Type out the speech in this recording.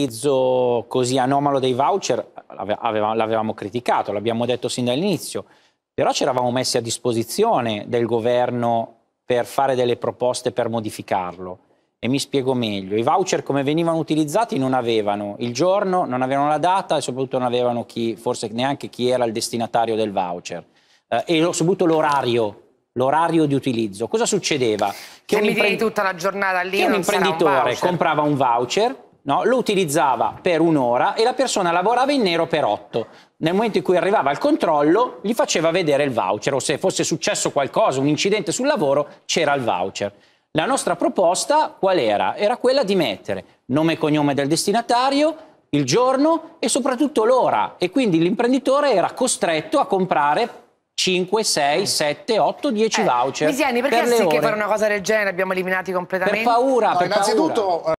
l'utilizzo così anomalo dei voucher l'avevamo criticato, l'abbiamo detto sin dall'inizio, però ci eravamo messi a disposizione del governo per fare delle proposte per modificarlo. E mi spiego meglio, i voucher come venivano utilizzati non avevano il giorno, non avevano la data e soprattutto non avevano chi, forse neanche chi era il destinatario del voucher. Eh, e soprattutto l'orario l'orario di utilizzo. Cosa succedeva? Che Se un mi impre... tutta la giornata lì che un imprenditore un comprava un voucher no? lo utilizzava per un'ora e la persona lavorava in nero per otto. Nel momento in cui arrivava al controllo, gli faceva vedere il voucher o se fosse successo qualcosa, un incidente sul lavoro, c'era il voucher. La nostra proposta qual era? Era quella di mettere nome e cognome del destinatario, il giorno e soprattutto l'ora e quindi l'imprenditore era costretto a comprare 5, 6, 7, 8, 10 eh, voucher. Misiani, perché per sì che fare una cosa del genere abbiamo eliminati completamente? Per paura, no, per innanzitutto... Paura.